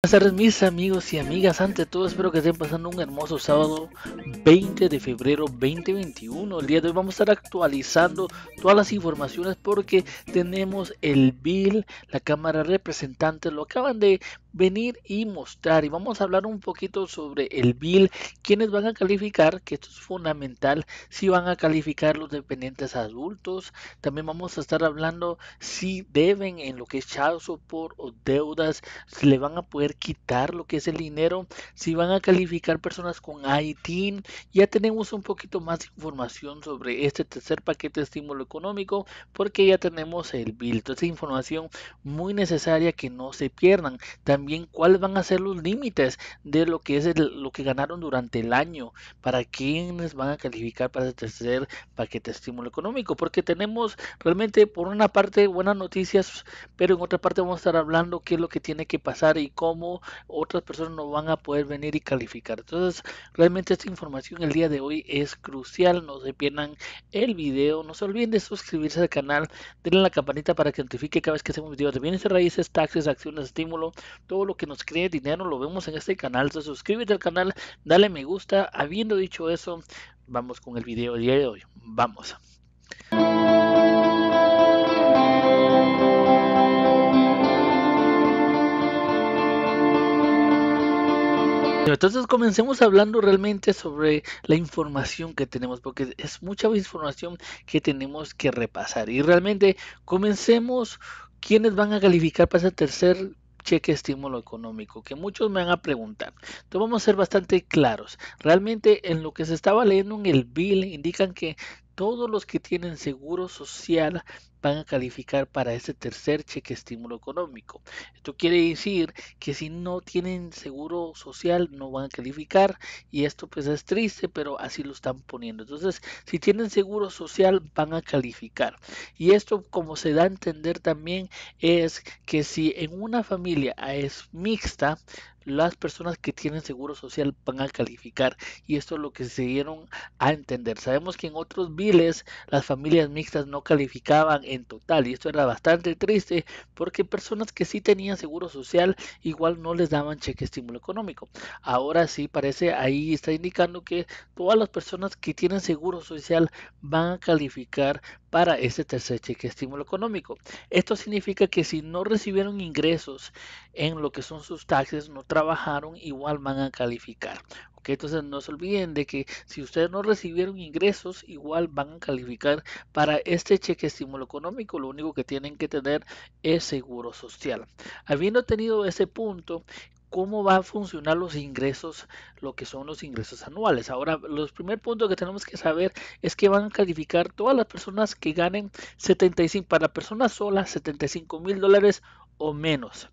Buenas tardes mis amigos y amigas, ante todo espero que estén pasando un hermoso sábado 20 de febrero 2021. El día de hoy vamos a estar actualizando todas las informaciones porque tenemos el bill, la Cámara representante lo acaban de venir y mostrar y vamos a hablar un poquito sobre el bill, quiénes van a calificar, que esto es fundamental, si van a calificar los dependientes adultos, también vamos a estar hablando si deben en lo que es child support o deudas, si le van a poder quitar lo que es el dinero, si van a calificar personas con ITIN. Ya tenemos un poquito más información sobre este tercer paquete de estímulo económico porque ya tenemos el bill. esa información muy necesaria que no se pierdan. También cuáles van a ser los límites de lo que es lo que ganaron durante el año, para quienes van a calificar para el tercer paquete de estímulo económico, porque tenemos realmente por una parte buenas noticias, pero en otra parte vamos a estar hablando qué es lo que tiene que pasar y cómo otras personas no van a poder venir y calificar. Entonces, realmente esta información el día de hoy es crucial. No se pierdan el video. No se olviden de suscribirse al canal. Denle la campanita para que notifique cada vez que hacemos videos de bienes y raíces, taxes, acciones, estímulo. Todo lo que nos cree dinero lo vemos en este canal. suscríbete al canal, dale me gusta. Habiendo dicho eso, vamos con el video del día de hoy. Vamos. entonces comencemos hablando realmente sobre la información que tenemos, porque es mucha información que tenemos que repasar. Y realmente comencemos quiénes van a calificar para ese tercer cheque estímulo económico, que muchos me van a preguntar. Entonces vamos a ser bastante claros. Realmente en lo que se estaba leyendo en el bill indican que todos los que tienen seguro social van a calificar para ese tercer cheque estímulo económico. Esto quiere decir que si no tienen seguro social no van a calificar y esto pues es triste, pero así lo están poniendo. Entonces, si tienen seguro social van a calificar. Y esto como se da a entender también es que si en una familia es mixta, las personas que tienen seguro social van a calificar y esto es lo que se dieron a entender. Sabemos que en otros biles las familias mixtas no calificaban en total. Y esto era bastante triste porque personas que sí tenían seguro social igual no les daban cheque estímulo económico. Ahora sí parece, ahí está indicando que todas las personas que tienen seguro social van a calificar para este tercer cheque estímulo económico. Esto significa que si no recibieron ingresos en lo que son sus taxes, no trabajaron, igual van a calificar. que Entonces no se olviden de que si ustedes no recibieron ingresos, igual van a calificar para este cheque estímulo económico. Lo único que tienen que tener es seguro social. Habiendo tenido ese punto, cómo va a funcionar los ingresos, lo que son los ingresos anuales. Ahora, los primer puntos que tenemos que saber es que van a calificar todas las personas que ganen 75, para personas solas, 75 mil dólares o menos.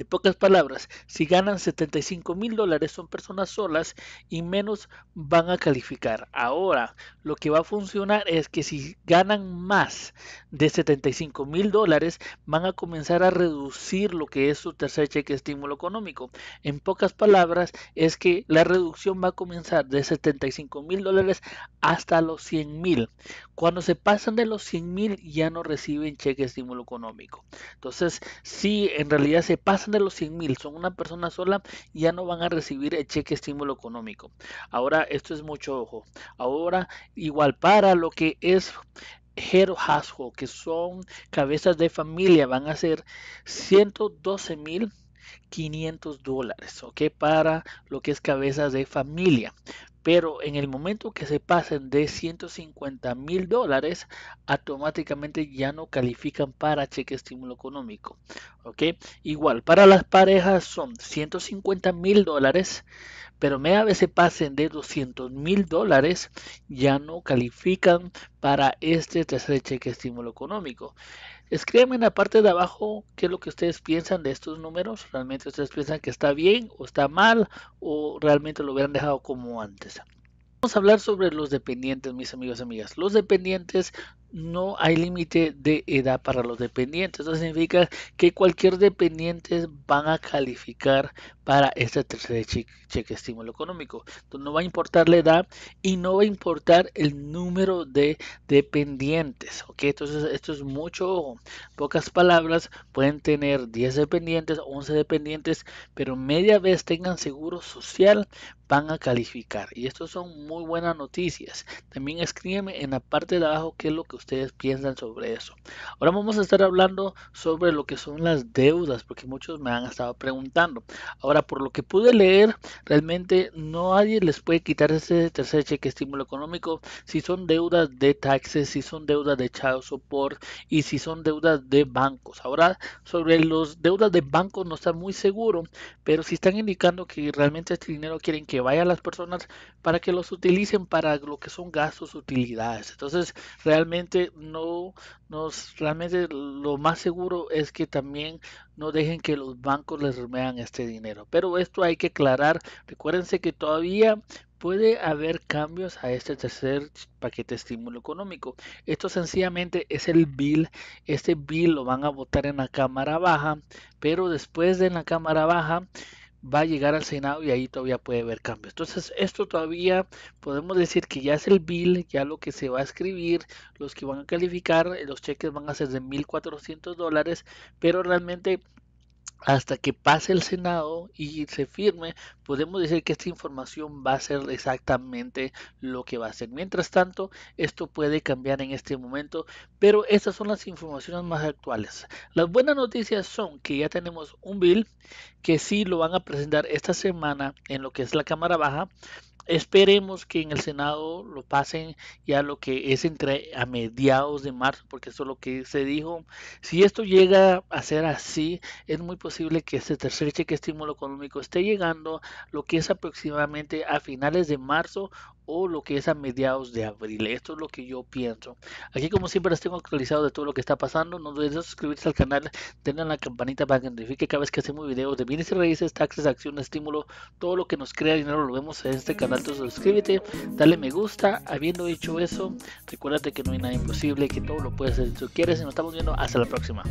En pocas palabras, si ganan 75 mil dólares son personas solas y menos van a calificar. Ahora, lo que va a funcionar es que si ganan más de 75 mil dólares, van a comenzar a reducir lo que es su tercer cheque estímulo económico. En pocas palabras, es que la reducción va a comenzar de 75 mil dólares hasta los 100 mil. Cuando se pasan de los 100 mil ya no reciben cheque estímulo económico. Entonces, si en realidad se pasan de los 100 mil, son una persona sola, ya no van a recibir el cheque estímulo económico. Ahora, esto es mucho ojo. Ahora, igual para lo que es hero que son cabezas de familia, van a ser 112 mil 500 dólares, ¿ok? Para lo que es cabezas de familia pero en el momento que se pasen de 150 mil dólares, automáticamente ya no califican para cheque estímulo económico. ¿Ok? Igual, para las parejas son 150 mil dólares, pero media vez se pasen de 200 mil dólares, ya no califican para este tercer cheque estímulo económico. Escríbanme en la parte de abajo qué es lo que ustedes piensan de estos números. ¿Realmente ustedes piensan que está bien o está mal o realmente lo hubieran dejado como antes? Vamos a hablar sobre los dependientes, mis amigos y amigas. Los dependientes no hay límite de edad para los dependientes. Eso significa que cualquier dependiente van a calificar para este tercer cheque, estímulo económico. Entonces, no va a importar la edad y no va a importar el número de dependientes. ¿ok? Entonces, esto es mucho Pocas palabras, pueden tener 10 dependientes, 11 dependientes, pero media vez tengan seguro social, van a calificar. Y estos son muy buenas noticias. También escríbeme en la parte de abajo qué es lo que ustedes piensan sobre eso. Ahora vamos a estar hablando sobre lo que son las deudas, porque muchos me han estado preguntando. Ahora, por lo que pude leer, realmente no nadie les puede quitar ese tercer cheque estímulo económico si son deudas de taxes, si son deudas de child support y si son deudas de bancos. Ahora, sobre los deudas de bancos no está muy seguro, pero si están indicando que realmente este dinero quieren que vaya a las personas para que los utilicen para lo que son gastos, utilidades. Entonces, realmente no nos realmente lo más seguro es que también no dejen que los bancos les remean este dinero. Pero esto hay que aclarar. Recuérdense que todavía puede haber cambios a este tercer paquete estímulo económico. Esto sencillamente es el bill. Este bill lo van a votar en la Cámara Baja, pero después de en la Cámara Baja, va a llegar al Senado y ahí todavía puede haber cambios. Entonces, esto todavía podemos decir que ya es el bill, ya lo que se va a escribir, los que van a calificar, eh, los cheques van a ser de 1.400 dólares, pero realmente hasta que pase el Senado y se firme, podemos decir que esta información va a ser exactamente lo que va a ser. Mientras tanto, esto puede cambiar en este momento, pero estas son las informaciones más actuales. Las buenas noticias son que ya tenemos un bill que sí lo van a presentar esta semana en lo que es la Cámara Baja Esperemos que en el Senado lo pasen ya lo que es entre a mediados de marzo, porque eso es lo que se dijo. Si esto llega a ser así, es muy posible que este tercer cheque estímulo económico esté llegando lo que es aproximadamente a finales de marzo o lo que es a mediados de abril. Esto es lo que yo pienso. Aquí como siempre les tengo actualizado de todo lo que está pasando. No olviden suscribirse al canal, denle la campanita para que notifique cada vez que hacemos videos de bienes y raíces, taxes, acciones, estímulo, todo lo que nos crea dinero lo vemos en este canal suscríbete, dale me gusta. Habiendo dicho eso, recuérdate que no hay nada imposible, que todo lo puedes hacer si tú quieres y nos estamos viendo hasta la próxima.